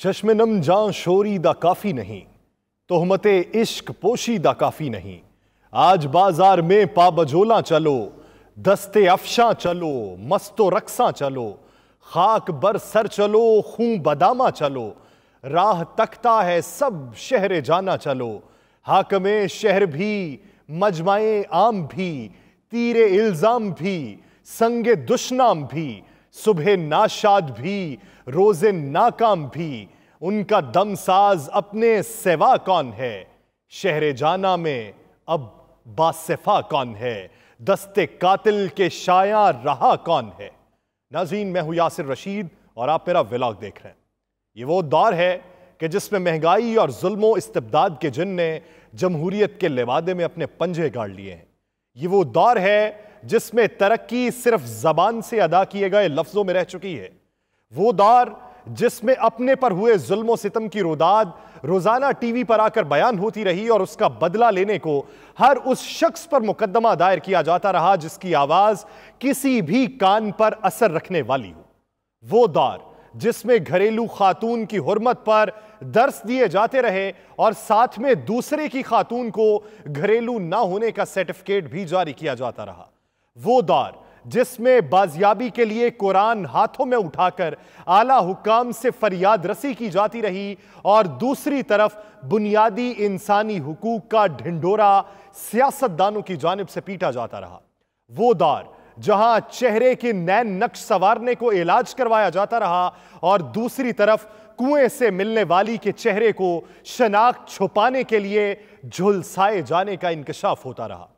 चश्मनम नम जां शोरी दा काफ़ी नहीं तोहमत इश्क पोशी दा काफ़ी नहीं आज बाजार में पाबजोला चलो दस्ते अफशा चलो मस्तो रक्सा चलो खाक बर सर चलो खूं बदामा चलो राह तकता है सब शहर जाना चलो हाकमे शहर भी मजमाए आम भी तीरे इल्ज़ाम भी संगे दुश्नाम भी सुबह नाशाद भी रोजे नाकाम भी उनका दमसाज अपने सेवा कौन है शहर जाना में अब बासफा कौन है दस्ते कातिल के शाया रहा कौन है नाजीन मैं हूँ यासिर रशीद और आप मेरा व्लॉग देख रहे हैं ये वो दौर है कि जिसमें महंगाई और जुल्मो इस्तबदाद के जिन ने जमहूरीत के लिवादे में अपने पंजे गाड़ लिए हैं ये वो दौर है जिसमें तरक्की सिर्फ जबान से अदा किए गए लफ्जों में रह चुकी है वो दौर जिसमें अपने पर हुए जुल्म सितम की रुदाद रोजाना टीवी पर आकर बयान होती रही और उसका बदला लेने को हर उस शख्स पर मुकदमा दायर किया जाता रहा जिसकी आवाज किसी भी कान पर असर रखने वाली हो वो दौर जिसमें घरेलू खातून की हरमत पर दर्स दिए जाते रहे और साथ में दूसरे की खातून को घरेलू ना होने का सर्टिफिकेट भी जारी किया जाता रहा वो दौर जिसमें बाजियाबी के लिए कुरान हाथों में उठाकर आला हुकाम से फरियाद रसी की जाती रही और दूसरी तरफ बुनियादी इंसानी हकूक का ढिंडोरा सियासतदानों की जानब से पीटा जाता रहा वो दौर जहां चेहरे के नैन नक्श संवारने को इलाज करवाया जाता रहा और दूसरी तरफ कुएं से मिलने वाली के चेहरे को शनाख्त छुपाने के लिए झुलसाए जाने का इंकशाफ होता रहा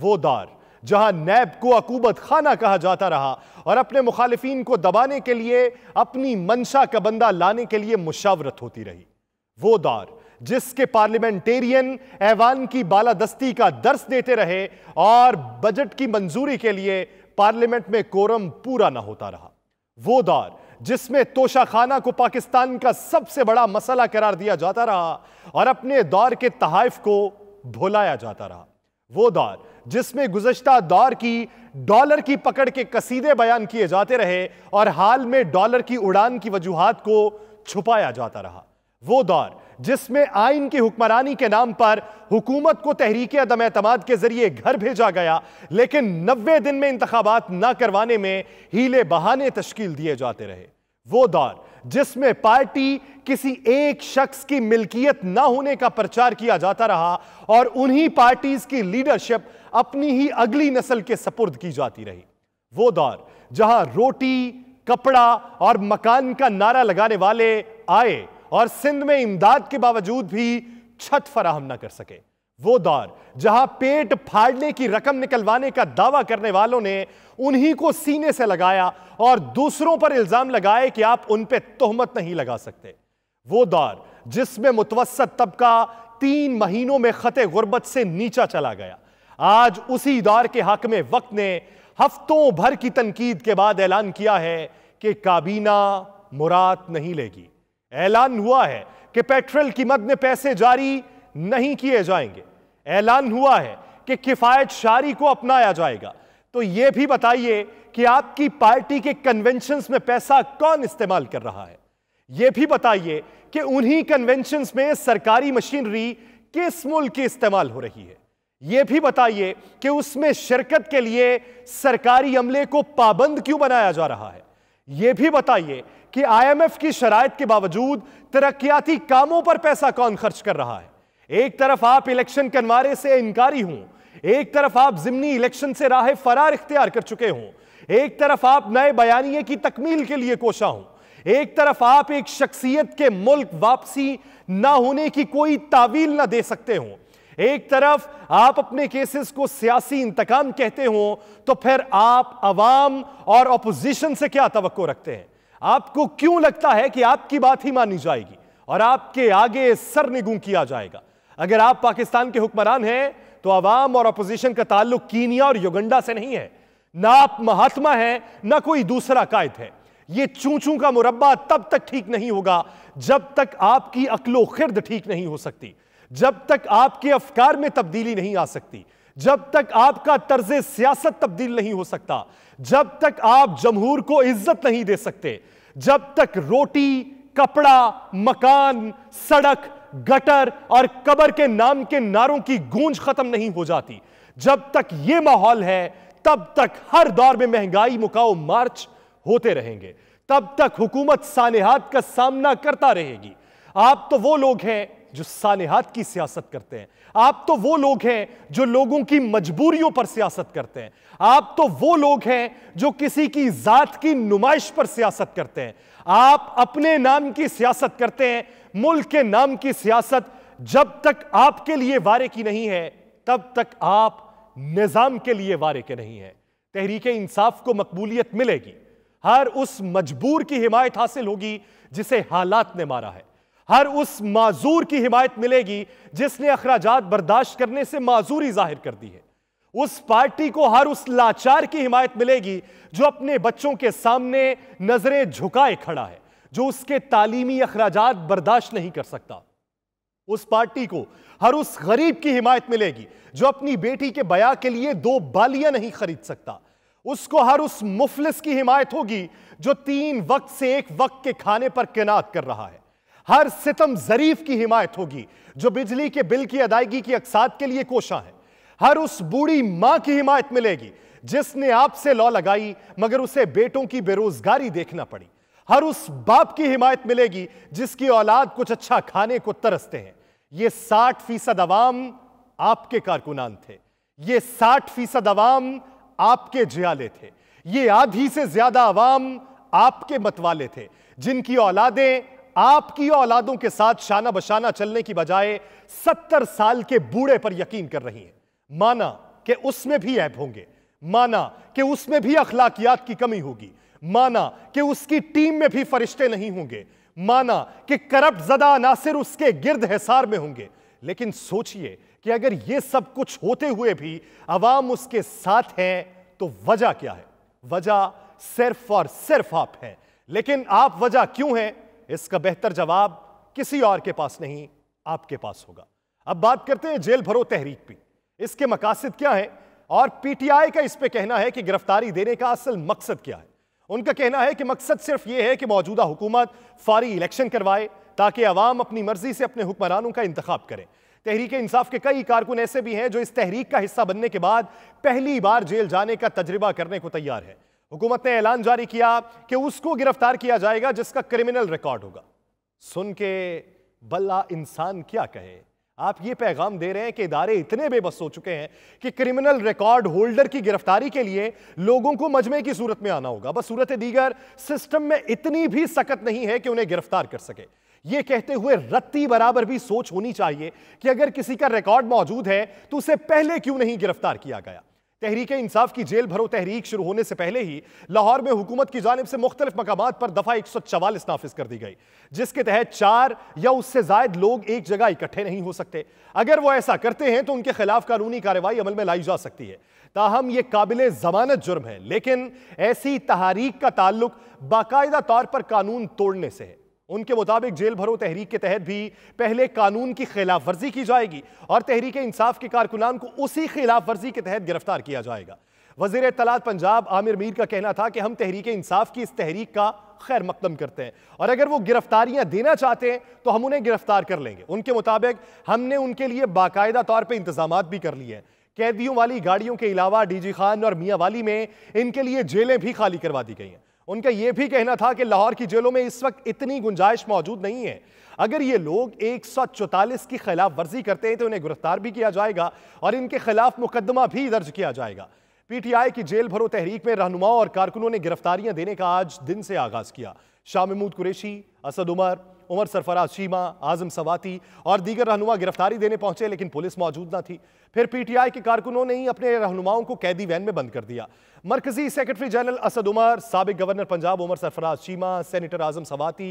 वो दौर जहां नैब को अकूबत खाना कहा जाता रहा और अपने मुखालफी को दबाने के लिए अपनी मंशा का बंदा लाने के लिए मुशावरत होती रही वो दौर जिसके पार्लियामेंटेरियन ऐवान की बालादस्ती का दर्स देते रहे और बजट की मंजूरी के लिए पार्लियामेंट में कोरम पूरा ना होता रहा वो दौर जिसमें तोशाखाना को पाकिस्तान का सबसे बड़ा मसला करार दिया जाता रहा और अपने दौर के तहफ को भुलाया जाता रहा वो दौर जिसमें गुजश्ता दौर की डॉलर की पकड़ के कसीदे बयान किए जाते रहे और हाल में डॉलर की उड़ान की वजूहत को छुपाया जाता रहा वो दौर जिसमें आइन की हुक्मरानी के नाम पर हुकूमत को तहरीक अदम एतम के जरिए घर भेजा गया लेकिन नब्बे दिन में इंतबात ना करवाने में हीले बहाने तश्कील दिए जाते रहे वो दौर जिसमें पार्टी किसी एक शख्स की मिल्कियत ना होने का प्रचार किया जाता रहा और उन्हीं पार्टीज की लीडरशिप अपनी ही अगली नस्ल के सपुर्द की जाती रही वो दौर जहां रोटी कपड़ा और मकान का नारा लगाने वाले आए और सिंध में इमदाद के बावजूद भी छत फराहम ना कर सके वो दौर जहां पेट फाड़ने की रकम निकलवाने का दावा करने वालों ने उन्हीं को सीने से लगाया और दूसरों पर इल्जाम लगाए कि आप उन पर तोहमत नहीं लगा सकते वो दौर जिसमें मुतवसत तबका तीन महीनों में खत गुर्बत से नीचा चला गया आज उसी इदार के हक में वक्त ने हफ्तों भर की तनकीद के बाद ऐलान किया है कि काबीना मुराद नहीं लेगी ऐलान हुआ है कि पेट्रोल की मद में पैसे जारी नहीं किए जाएंगे ऐलान हुआ है कि किफायत शारी को अपनाया जाएगा तो यह भी बताइए कि आपकी पार्टी के कन्वेंशन में पैसा कौन इस्तेमाल कर रहा है यह भी बताइए कि उन्हीं कन्वेंशन में सरकारी मशीनरी किस मुल्क की इस्तेमाल हो रही है यह भी बताइए कि उसमें शिरकत के लिए सरकारी अमले को पाबंद क्यों बनाया जा रहा है यह भी बताइए कि आईएमएफ की शराय के बावजूद तरक्याती कामों पर पैसा कौन खर्च कर रहा है एक तरफ आप इलेक्शन कनवारे से इनकारी हूं एक तरफ आप जिमनी इलेक्शन से राह फरार इख्तियार कर चुके हों एक तरफ आप नए बयानिए की तकमील के लिए कोशा हूं एक तरफ आप एक शख्सियत के मुल्क वापसी ना होने की कोई तावील ना दे सकते हों एक तरफ आप अपने केसेस को सियासी इंतकाम कहते हो तो फिर आप अवाम और अपोजिशन से क्या तो रखते हैं आपको क्यों लगता है कि आपकी बात ही मानी जाएगी और आपके आगे सर निगुं किया जाएगा अगर आप पाकिस्तान के हुक्मरान हैं तो अवाम और अपोजिशन का ताल्लुक कीनिया और युगंडा से नहीं है ना आप महात्मा हैं ना कोई दूसरा कायद है ये चूचू का मुरबा तब तक ठीक नहीं होगा जब तक आपकी अकलो ठीक नहीं हो सकती जब तक आपके अफकार में तब्दीली नहीं आ सकती जब तक आपका तर्ज सियासत तब्दील नहीं हो सकता जब तक आप जमहूर को इज्जत नहीं दे सकते जब तक रोटी कपड़ा मकान सड़क गटर और कबर के नाम के नारों की गूंज खत्म नहीं हो जाती जब तक यह माहौल है तब तक हर दौर में महंगाई मुकाओ मार्च होते रहेंगे तब तक हुकूमत सानेहात का सामना करता रहेगी आप तो वो लोग हैं जो सालेहात की सियासत करते हैं आप तो वो लोग हैं जो लोगों की मजबूरियों पर सियासत करते हैं आप तो वो लोग हैं जो किसी की जात की नुमाइश पर सियासत करते हैं आप अपने नाम की सियासत करते हैं मुल्क के नाम की सियासत जब तक आपके लिए वारे की नहीं है तब तक आप निज़ाम के लिए वारे के नहीं है तहरीक इंसाफ को मकबूलियत मिलेगी हर उस मजबूर की हिमायत हासिल होगी जिसे हालात ने मारा है हर उस माजूर की हिमायत मिलेगी जिसने अखराज बर्दाश्त करने से माजूरी जाहिर कर दी है उस पार्टी को हर उस लाचार की हिमायत मिलेगी जो अपने बच्चों के सामने नजरें झुकाए खड़ा है जो उसके तालीमी अखराज बर्दाश्त नहीं कर सकता उस पार्टी को हर उस गरीब की हिमायत मिलेगी जो अपनी बेटी के बया के लिए दो बालियां नहीं खरीद सकता उसको हर उस मुफलिस की हिमायत होगी जो तीन वक्त से एक वक्त के खाने पर किनात कर रहा है हर सितम जरीफ की हिमायत होगी जो बिजली के बिल की अदायगी की अकसात के लिए कोशा है हर उस बूढ़ी मां की हिमायत मिलेगी जिसने आपसे लॉ लगाई मगर उसे बेटों की बेरोजगारी देखना पड़ी हर उस बाप की हिमायत मिलेगी जिसकी औलाद कुछ अच्छा खाने को तरसते हैं ये साठ फीसद अवाम आपके कारकुनान थे ये साठ फीसद अवाम आपके जियाले थे ये आधी से ज्यादा अवाम आपके मतवाले थे जिनकी औलादें आपकी औलादों के साथ शाना बशाना चलने की बजाय सत्तर साल के बूढ़े पर यकीन कर रही हैं माना कि उसमें भी ऐप होंगे माना कि उसमें भी अखलाकियात की कमी होगी माना कि उसकी टीम में भी फरिश्ते नहीं होंगे माना कि करप्ट जदा अनासर उसके गिर्द हिसार में होंगे लेकिन सोचिए कि अगर यह सब कुछ होते हुए भी अवाम उसके साथ है तो वजह क्या है वजह सिर्फ और सिर्फ आप हैं लेकिन आप वजह क्यों हैं इसका बेहतर जवाब किसी और के पास नहीं आपके पास होगा अब बात करते हैं जेल भरो तहरीक पे इसके मकासद क्या है और पीटीआई का इस पे कहना है कि गिरफ्तारी देने का असल मकसद क्या है उनका कहना है कि मकसद सिर्फ यह है कि मौजूदा हुकूमत फारी इलेक्शन करवाए ताकि आवाम अपनी मर्जी से अपने हुक्मरानों का इंतखा करें तहरीक इंसाफ के कई कारकुन ऐसे भी हैं जो इस तहरीक का हिस्सा बनने के बाद पहली बार जेल जाने का तजर्बा करने को तैयार है हुकूमत ने ऐलान जारी किया कि उसको गिरफ्तार किया जाएगा जिसका क्रिमिनल रिकॉर्ड होगा सुन के बल्ला इंसान क्या कहे आप ये पैगाम दे रहे हैं कि इदारे इतने बेबस हो चुके हैं कि क्रिमिनल रिकॉर्ड होल्डर की गिरफ्तारी के लिए लोगों को मजमे की सूरत में आना होगा बस सूरत दीगर सिस्टम में इतनी भी सख्त नहीं है कि उन्हें गिरफ्तार कर सके ये कहते हुए रत्ती बराबर भी सोच होनी चाहिए कि अगर किसी का रिकॉर्ड मौजूद है तो उसे पहले क्यों नहीं गिरफ्तार किया गया तहरीक इंसाफ की जेल भरो तहरीक शुरू होने से पहले ही लाहौर में हुकूमत की जानब से मुख्तलिफ मकाम पर दफा एक सौ चवालीस नाफिज कर दी गई जिसके तहत चार या उससे जायद लोग एक जगह इकट्ठे नहीं हो सकते अगर वो ऐसा करते हैं तो उनके खिलाफ कानूनी कार्रवाई अमल में लाई जा सकती है ताहम यह काबिल जमानत जुर्म है लेकिन ऐसी तहारीक का ताल्लुक बाकायदा तौर पर कानून तोड़ने से है उनके मुताबिक जेल भरो तहरीक के तहत भी पहले कानून की खिलाफ वर्जी की जाएगी और तहरीक इंसाफ के कारकुनान को उसी खिलाफ वर्जी के तहत गिरफ्तार किया जाएगा वजीर तलात पंजाब आमिर मीर का कहना था कि हम तहरीक इंसाफ की इस तहरीक का खैर मकदम करते हैं और अगर वो गिरफ्तारियां देना चाहते हैं तो हम उन्हें गिरफ्तार कर लेंगे उनके मुताबिक हमने उनके लिए बाकायदा तौर पर इंतजाम भी कर लिए हैं कैदियों वाली गाड़ियों के अलावा डीजी खान और मियाँ वाली में इनके लिए जेलें भी खाली करवा दी गई हैं उनका यह भी कहना था कि लाहौर की जेलों में इस वक्त इतनी गुंजाइश मौजूद नहीं है अगर ये लोग एक सौ चौतालीस की खिलाफ वर्जी करते हैं तो उन्हें गिरफ्तार भी किया जाएगा और इनके खिलाफ मुकदमा भी दर्ज किया जाएगा पीटीआई की जेल भरो तहरीक में रहनुमाओं और कारकुनों ने गिरफ्तारियां देने का आज दिन से आगाज किया शाह महमूद कुरेशी असद उमर उमर सरफराज शीमा आजम सवाती और दीगर रहनुमा गिरफ्तारी देने पहुंचे लेकिन पुलिस मौजूद ना थी फिर पीटीआई के कारकुनों ने ही अपने रहनुमाओं को कैदी वैन में बंद कर दिया मरकजी सेक्रेटरी जनरल असद उमर सबक गवर्नर पंजाब उमर सरफराज शीमा सेनेटर आजम सवाती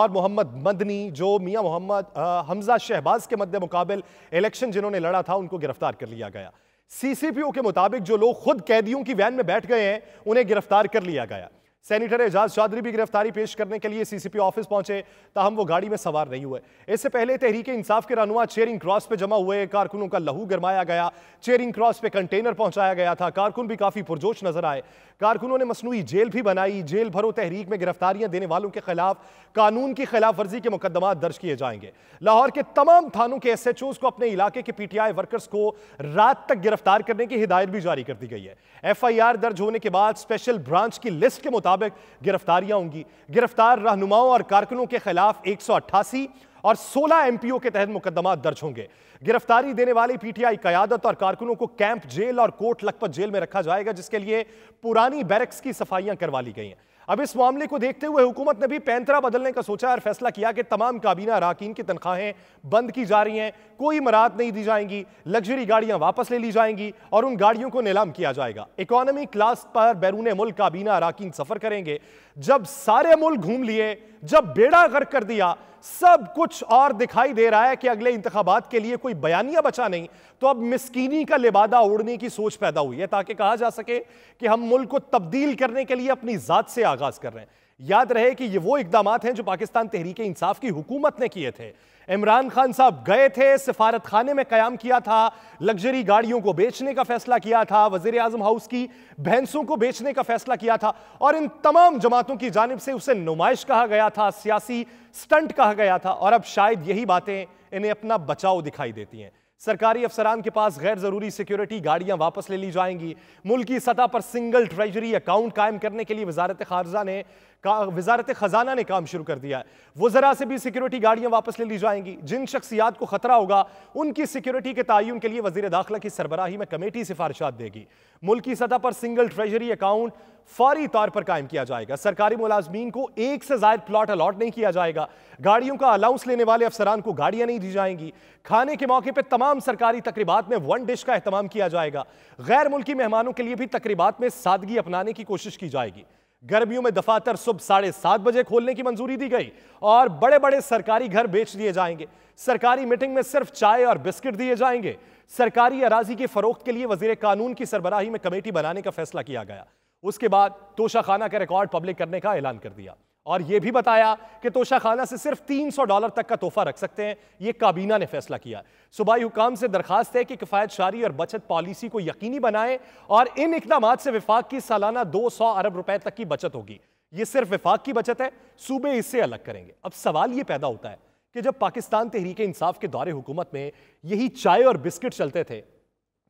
और मोहम्मद मदनी जो मियाँ मोहम्मद हमजा शहबाज के मद्द मुकाबल इलेक्शन जिन्होंने लड़ा था उनको गिरफ्तार कर लिया गया सीसीपीओ के मुताबिक जो लोग खुद कैदियों की वैन में बैठ गए हैं उन्हें गिरफ्तार कर लिया गया सैनिटर एजाज चौधरी भी गिरफ्तारी पेश करने के लिए सीसीपी ऑफिस पहुंचे ताहम वो गाड़ी में सवार नहीं हुए इससे पहले तहरीक इंसाफ के रहनुमा चेयरिंग क्रॉस पे जमा हुए कारकुनों का लहू गरमाया गया चेयरिंग क्रॉस पे कंटेनर पहुंचाया गया था कारकुन भी काफी पुरजोश नजर आए कारकुनों ने मसनू जेल भी बनाई जेल भरो तहरीक में गिरफ्तारियां देने वालों के खिलाफ कानून की खिलाफ वर्जी के मुकदमा दर्ज किए जाएंगे लाहौर के तमाम थानों के एस एच ओज को अपने इलाके के पीटीआई वर्कर्स को रात तक गिरफ्तार करने की हिदायत भी जारी कर दी गई है एफ आई आर दर्ज होने के बाद स्पेशल ब्रांच की लिस्ट के मुताबिक मुताबिक गिरफ्तारियां होंगी गिरफ्तार रहनुमाओं और कारकुनों के खिलाफ एक सौ अट्ठासी और 16 एमपीओ के तहत मुकदमा दर्ज होंगे गिरफ्तारी देने वाली पीटीआई कयादत और कारकुनों को कैंप जेल और कोर्ट लखपत जेल में रखा जाएगा जिसके लिए पुरानी बैरक्स की सफाइयां करवा ली गई हैं अब इस मामले को देखते हुए हुकूमत ने भी पैंतरा बदलने का सोचा और फैसला किया कि तमाम काबीना अरकान की तनख्वाहें बंद की जा रही हैं कोई मराहत नहीं दी जाएंगी लग्जरी गाड़ियां वापस ले ली जाएंगी और उन गाड़ियों को नीलाम किया जाएगा इकोनॉमी क्लास पर बैरून मुल्क काबीना अरकान सफर करेंगे जब सारे मुल्क घूम लिए जब बेड़ा गर्क कर दिया सब कुछ और दिखाई दे रहा है कि अगले इंतबात के लिए कोई बयानिया बचा नहीं तो अब मिसकीनी का लिबादा ओढ़ने की सोच पैदा हुई है ताकि कहा जा सके कि हम मुल्क को तब्दील करने के लिए अपनी ज़ात से आगाज कर रहे हैं याद रहे कि ये वो इकदाम हैं जो पाकिस्तान तहरीक इंसाफ की हुकूमत ने किए थे इमरान खान साहब गए थे सिफारत खाने में क्याम किया था लग्जरी गाड़ियों को बेचने का फैसला किया था वजीर अजम हाउस की भैंसों को बेचने का फैसला किया था और इन तमाम जमातों की जानब से उसे नुमाइश कहा गया था सियासी स्टंट कहा गया था और अब शायद यही बातें इन्हें अपना बचाव दिखाई देती हैं सरकारी अफसरान के पास गैर जरूरी सिक्योरिटी गाड़ियां वापस ले ली जाएंगी मुल्की सतह पर सिंगल ट्रेजरी अकाउंट कायम करने के लिए वजारत खारजा ने वजारत ख़जाना ने काम शुरू कर दिया है वो ज़रा से भी सिक्योरिटी गाड़ियां वापस ले ली जाएंगी जिन शख्सियात को ख़तरा होगा उनकी सिक्योरिटी के तयन के लिए वजी दाखिला की सरबराही में कमेटी सिफारशा देगी मुल्की सतह पर सिंगल ट्रेजरी अकाउंट फौरी तौर पर कायम किया जाएगा सरकारी मुलाजमीन को एक से ज्यादा प्लाट अलॉट नहीं किया जाएगा गाड़ियों का अलाउंस लेने वाले अफसरान को गाड़ियां नहीं दी जाएंगी खाने के मौके पर तमाम सरकारी तकरीबा में वन डिश का अहतमाम किया जाएगा गैर मुल्की मेहमानों के लिए भी तकरीबा में सादगी अपनाने की कोशिश की जाएगी गर्मियों में दफातर सुबह साढ़े सात बजे खोलने की मंजूरी दी गई और बड़े बड़े सरकारी घर बेच दिए जाएंगे सरकारी मीटिंग में सिर्फ चाय और बिस्किट दिए जाएंगे सरकारी अराजी की फरोख्त के लिए वजीर कानून की सरबराही में कमेटी बनाने का फैसला किया गया उसके बाद तोशाखाना का रिकॉर्ड पब्लिक करने का ऐलान कर दिया और यह भी बताया कि तोशाखाना से सिर्फ 300 डॉलर तक का तोहफा रख सकते हैं यह काबीना ने फैसला किया सूबाई हुकाम से दरखास्त है कि किफ़ायत शारी और बचत पॉलिसी को यकीनी बनाएं और इन इकदाम से विफाक की सालाना 200 अरब रुपए तक की बचत होगी ये सिर्फ विफाक की बचत है सूबे इससे अलग करेंगे अब सवाल यह पैदा होता है कि जब पाकिस्तान तहरीक इंसाफ के दौरे हुकूमत में यही चाय और बिस्किट चलते थे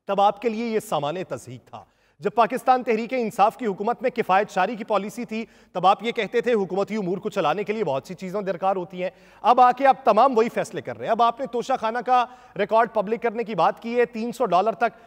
तब आपके लिए यह सामान तजीक था जब पाकिस्तान तहरीक इंसाफ की हुकूमत में किफ़ायत शारी की पॉलिसी थी तब आप ये कहते थे हुकूमती उमूर को चलाने के लिए बहुत सी चीज़ें दरकार होती हैं अब आके आप तमाम वही फैसले कर रहे हैं अब आपने तोशा खाना का रिकॉर्ड पब्लिक करने की बात की है तीन सौ डॉलर तक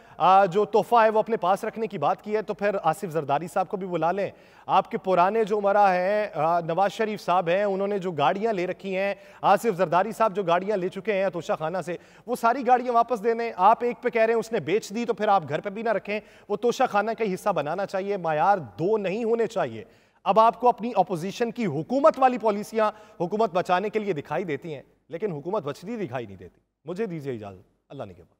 जो तोहफा है वो अपने पास रखने की बात की है तो फिर आसिफ जरदारी साहब को भी बुला लें आपके पुराने जो उमरा हैं नवाज शरीफ साहब हैं उन्होंने जो गाड़ियाँ ले रखी हैं आसिफ जरदारी साहब जो गाड़ियाँ ले चुके हैं तोशा खाना से वो सारी गाड़ियाँ वापस दे दें आप एक पे कह रहे हैं उसने बेच दी तो फिर आप घर पर भी ना रखें वो तोशा खाना ना कहीं हिस्सा बनाना चाहिए मायार दो नहीं होने चाहिए अब आपको अपनी अपोजिशन की हुकूमत वाली पॉलिसियां हुकूमत बचाने के लिए दिखाई देती हैं लेकिन हुकूमत बचती दिखाई नहीं देती मुझे दीजिए इजाजत अल्लाह ने के बाद